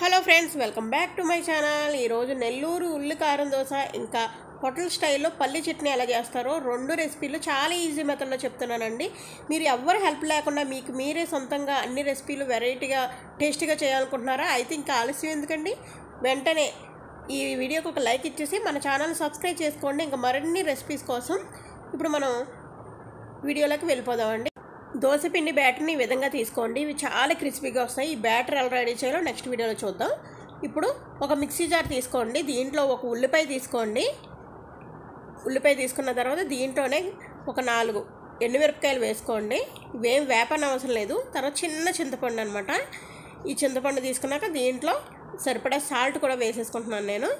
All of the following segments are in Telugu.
hello friends welcome back to my channel ఈరోజు నెల్లూరు ఉల్లి కారం దోశ ఇంకా హోటల్ స్టైల్లో పల్లి చట్నీ ఎలా చేస్తారో రెండు రెసిపీలు చాలా ఈజీ మెథడ్లో చెప్తున్నానండి మీరు ఎవ్వరు హెల్ప్ లేకుండా మీకు మీరే సొంతంగా అన్ని రెసిపీలు వెరైటీగా టేస్టీగా చేయాలనుకుంటున్నారా అయితే ఇంకా ఆలస్యం ఎందుకండి వెంటనే ఈ వీడియోకి ఒక లైక్ ఇచ్చేసి మన ఛానల్ సబ్స్క్రైబ్ చేసుకోండి ఇంకా మరిన్ని రెసిపీస్ కోసం ఇప్పుడు మనం వీడియోలోకి వెళ్ళిపోదామండి దోశపిండి బ్యాటర్ని ఈ విధంగా తీసుకోండి ఇవి చాలా క్రిస్పీగా వస్తాయి ఈ బ్యాటర్ ఎలా రెడీ చేయాలో నెక్స్ట్ వీడియోలో చూద్దాం ఇప్పుడు ఒక మిక్సీ జార్ తీసుకోండి దీంట్లో ఒక ఉల్లిపాయ తీసుకోండి ఉల్లిపాయ తీసుకున్న తర్వాత దీంట్లోనే ఒక నాలుగు ఎండుమిరపకాయలు వేసుకోండి ఇవేం వేపన అవసరం లేదు తర్వాత చిన్న చింతపండు అనమాట ఈ చింతపండు తీసుకున్నాక దీంట్లో సరిపడా సాల్ట్ కూడా వేసేసుకుంటున్నాను నేను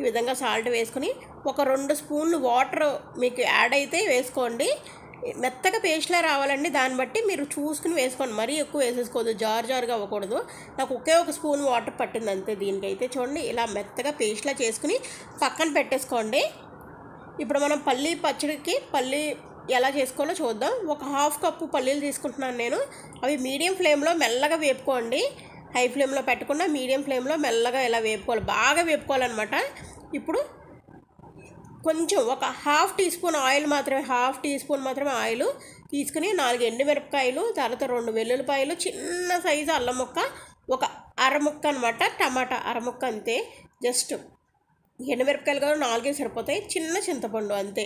ఈ విధంగా సాల్ట్ వేసుకుని ఒక రెండు స్పూన్లు వాటర్ మీకు యాడ్ అయితే వేసుకోండి మెత్తగా పేస్ట్లా రావాలండి దాన్ని బట్టి మీరు చూసుకుని వేసుకోండి మరీ ఎక్కువ వేసేసుకోవద్దు జార్ జారుగా అవ్వకూడదు నాకు ఒకే ఒక స్పూన్ వాటర్ పట్టింది అంతే దీనికైతే చూడండి ఇలా మెత్తగా పేస్ట్లా చేసుకుని పక్కన పెట్టేసుకోండి ఇప్పుడు మనం పల్లీ పచ్చడికి పల్లీ ఎలా చేసుకోవాలో చూద్దాం ఒక హాఫ్ కప్పు పల్లీలు తీసుకుంటున్నాను నేను అవి మీడియం ఫ్లేమ్లో మెల్లగా వేపుకోండి హై ఫ్లేమ్లో పెట్టకుండా మీడియం ఫ్లేమ్లో మెల్లగా ఇలా వేపుకోవాలి బాగా వేపుకోవాలన్నమాట ఇప్పుడు కొంచెం ఒక హాఫ్ టీ స్పూన్ ఆయిల్ మాత్రమే హాఫ్ టీ స్పూన్ మాత్రమే ఆయిల్ తీసుకుని నాలుగు ఎండుమిరపకాయలు తర్వాత రెండు వెల్లుల్లిపాయలు చిన్న సైజు అల్లం ముక్క ఒక అర ముక్క అనమాట టమాటా అర ముక్క అంతే జస్ట్ ఎండుమిరపకాయలు కూడా నాలుగే సరిపోతాయి చిన్న చింతపండు అంతే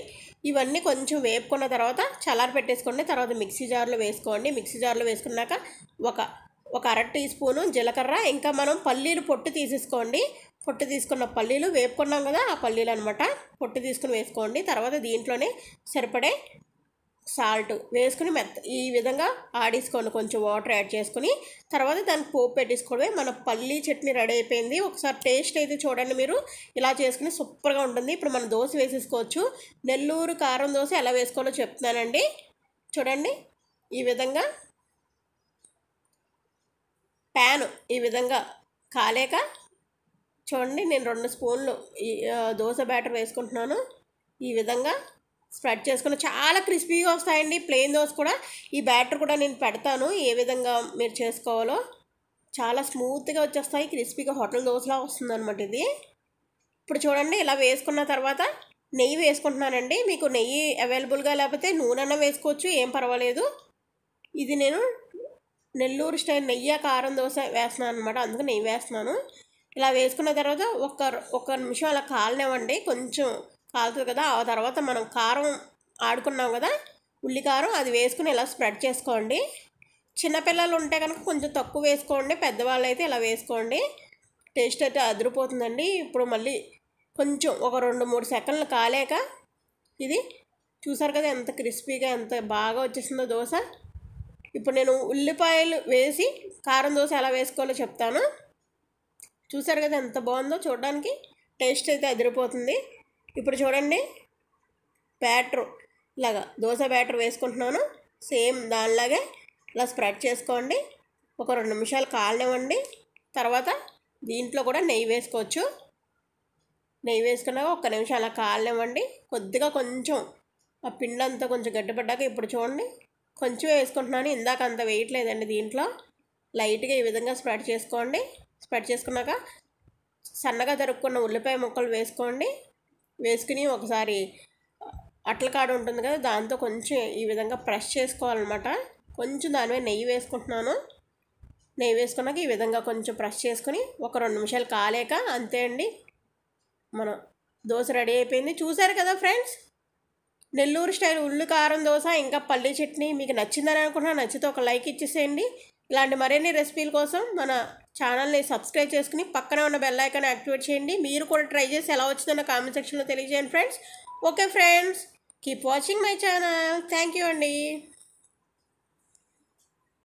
ఇవన్నీ కొంచెం వేపుకున్న తర్వాత చల్లారి పెట్టేసుకోండి తర్వాత మిక్సీ జార్లో వేసుకోండి మిక్సీ జార్లో వేసుకున్నాక ఒక ఒక అర టీ స్పూను జీలకర్ర ఇంకా మనం పల్లీలు పొట్టు తీసేసుకోండి పొట్టు తీసుకున్న పల్లీలు వేపుకున్నాం కదా ఆ పల్లీలు అనమాట పొట్టు తీసుకుని వేసుకోండి తర్వాత దీంట్లోనే సరిపడే సాల్ట్ వేసుకుని మెత్త ఈ విధంగా ఆడేసుకోండి కొంచెం వాటర్ యాడ్ చేసుకుని తర్వాత దానికి పోపు పెట్టేసుకోవడమే మన పల్లీ చట్నీ రెడీ అయిపోయింది ఒకసారి టేస్ట్ అయితే చూడండి మీరు ఇలా చేసుకుని సూపర్గా ఉంటుంది ఇప్పుడు మనం దోశ వేసేసుకోవచ్చు నెల్లూరు కారం దోశ ఎలా వేసుకోవాలో చెప్తున్నానండి చూడండి ఈ విధంగా ప్యాను ఈ విధంగా కాలేక చూడండి నేను రెండు స్పూన్లు దోశ బ్యాటర్ వేసుకుంటున్నాను ఈ విధంగా స్ప్రెడ్ చేసుకున్నా చాలా క్రిస్పీగా వస్తాయండి ప్లెయిన్ దోశ కూడా ఈ బ్యాటర్ కూడా నేను పెడతాను ఏ విధంగా మీరు చేసుకోవాలో చాలా స్మూత్గా వచ్చేస్తాయి క్రిస్పీగా హోటల్ దోశలా వస్తుందన్నమాట ఇది ఇప్పుడు చూడండి ఇలా వేసుకున్న తర్వాత నెయ్యి వేసుకుంటున్నానండి మీకు నెయ్యి అవైలబుల్గా లేకపోతే నూనె వేసుకోవచ్చు ఏం పర్వాలేదు ఇది నేను నెల్లూరు స్టైల్ నెయ్యి కారం దోశ వేస్తున్నాను అనమాట అందుకు నెయ్యి వేస్తున్నాను ఇలా వేసుకున్న తర్వాత ఒక్క ఒక్క నిమిషం అలా కాలనివ్వండి కొంచెం కాలుతుంది కదా ఆ తర్వాత మనం కారం ఆడుకున్నాం కదా ఉల్లికారం అది వేసుకుని ఇలా స్ప్రెడ్ చేసుకోండి చిన్నపిల్లలు ఉంటే కనుక కొంచెం తక్కువ వేసుకోండి పెద్దవాళ్ళు అయితే ఇలా వేసుకోండి టేస్ట్ అయితే అదిరిపోతుందండి ఇప్పుడు మళ్ళీ కొంచెం ఒక రెండు మూడు సెకండ్లు కాలేక ఇది చూసారు కదా ఎంత క్రిస్పీగా ఎంత బాగా వచ్చేసిందో దోశ ఇప్పుడు నేను ఉల్లిపాయలు వేసి కారం దోశ ఎలా వేసుకోవాలో చెప్తాను చూసారు కదా ఎంత బాగుందో చూడడానికి టేస్ట్ అయితే అదిరిపోతుంది ఇప్పుడు చూడండి బ్యాటర్ ఇలాగా దోశ బ్యాటర్ వేసుకుంటున్నాను సేమ్ దానిలాగే ఇలా స్ప్రెడ్ చేసుకోండి ఒక రెండు నిమిషాలు కాలనివ్వండి తర్వాత దీంట్లో కూడా నెయ్యి వేసుకోవచ్చు నెయ్యి వేసుకున్నాక ఒక్క నిమిషం అలా కాలనివ్వండి కొద్దిగా కొంచెం ఆ పిండంతా కొంచెం గట్టిపడ్డాక ఇప్పుడు చూడండి కొంచెం వేసుకుంటున్నాను ఇందాక అంత వేయట్లేదండి దీంట్లో లైట్గా ఈ విధంగా స్ప్రెడ్ చేసుకోండి స్ప్రెడ్ చేసుకున్నాక సన్నగా జరుపుకున్న ఉల్లిపాయ ముక్కలు వేసుకోండి వేసుకుని ఒకసారి అట్ల కాడ ఉంటుంది కదా దాంతో కొంచెం ఈ విధంగా ప్రెష్ చేసుకోవాలన్నమాట కొంచెం దానిపై నెయ్యి వేసుకుంటున్నాను నెయ్యి వేసుకున్నాక ఈ విధంగా కొంచెం ప్రెష్ చేసుకుని ఒక రెండు నిమిషాలు కాలేక అంతే అండి మనం దోశ రెడీ అయిపోయింది చూసారు కదా ఫ్రెండ్స్ నెల్లూరు స్టైల్ ఉల్లి కారం దోశ ఇంకా పల్లి చట్నీ మీకు నచ్చిందని అనుకుంటున్నాను నచ్చితే ఒక లైక్ ఇచ్చేసేయండి ఇలాంటి మరిన్ని రెసిపీల కోసం మన ఛానల్ని సబ్స్క్రైబ్ చేసుకుని పక్కన ఉన్న బెల్ ఐకాన్ యాక్టివేట్ చేయండి మీరు కూడా ట్రై చేసి ఎలా వచ్చిందో కామెంట్ సెక్షన్లో తెలియజేయండి friends okay friends keep watching my channel thank you అండి